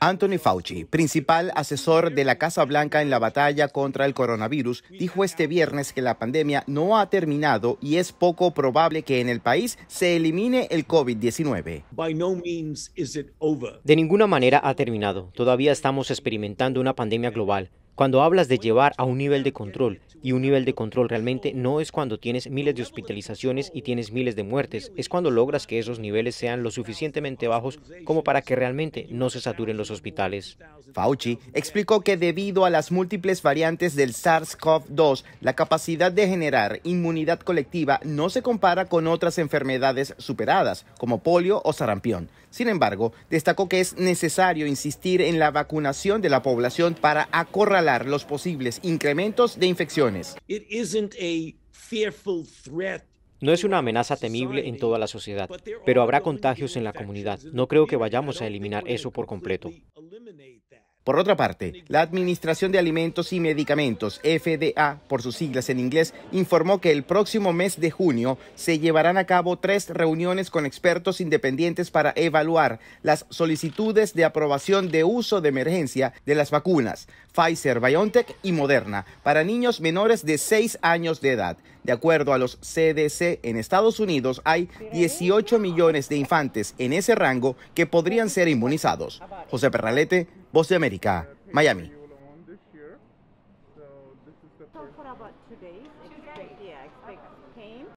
Anthony Fauci, principal asesor de la Casa Blanca en la batalla contra el coronavirus, dijo este viernes que la pandemia no ha terminado y es poco probable que en el país se elimine el COVID-19. De ninguna manera ha terminado. Todavía estamos experimentando una pandemia global. Cuando hablas de llevar a un nivel de control, y un nivel de control realmente no es cuando tienes miles de hospitalizaciones y tienes miles de muertes, es cuando logras que esos niveles sean lo suficientemente bajos como para que realmente no se saturen los hospitales. Fauci explicó que debido a las múltiples variantes del SARS-CoV-2, la capacidad de generar inmunidad colectiva no se compara con otras enfermedades superadas, como polio o sarampión. Sin embargo, destacó que es necesario insistir en la vacunación de la población para acorralar los posibles incrementos de infecciones. No es una amenaza temible en toda la sociedad, pero habrá contagios en la comunidad. No creo que vayamos a eliminar eso por completo. Por otra parte, la Administración de Alimentos y Medicamentos, FDA, por sus siglas en inglés, informó que el próximo mes de junio se llevarán a cabo tres reuniones con expertos independientes para evaluar las solicitudes de aprobación de uso de emergencia de las vacunas Pfizer, BioNTech y Moderna para niños menores de 6 años de edad. De acuerdo a los CDC, en Estados Unidos hay 18 millones de infantes en ese rango que podrían ser inmunizados. José Perralete, Voz de América, Miami.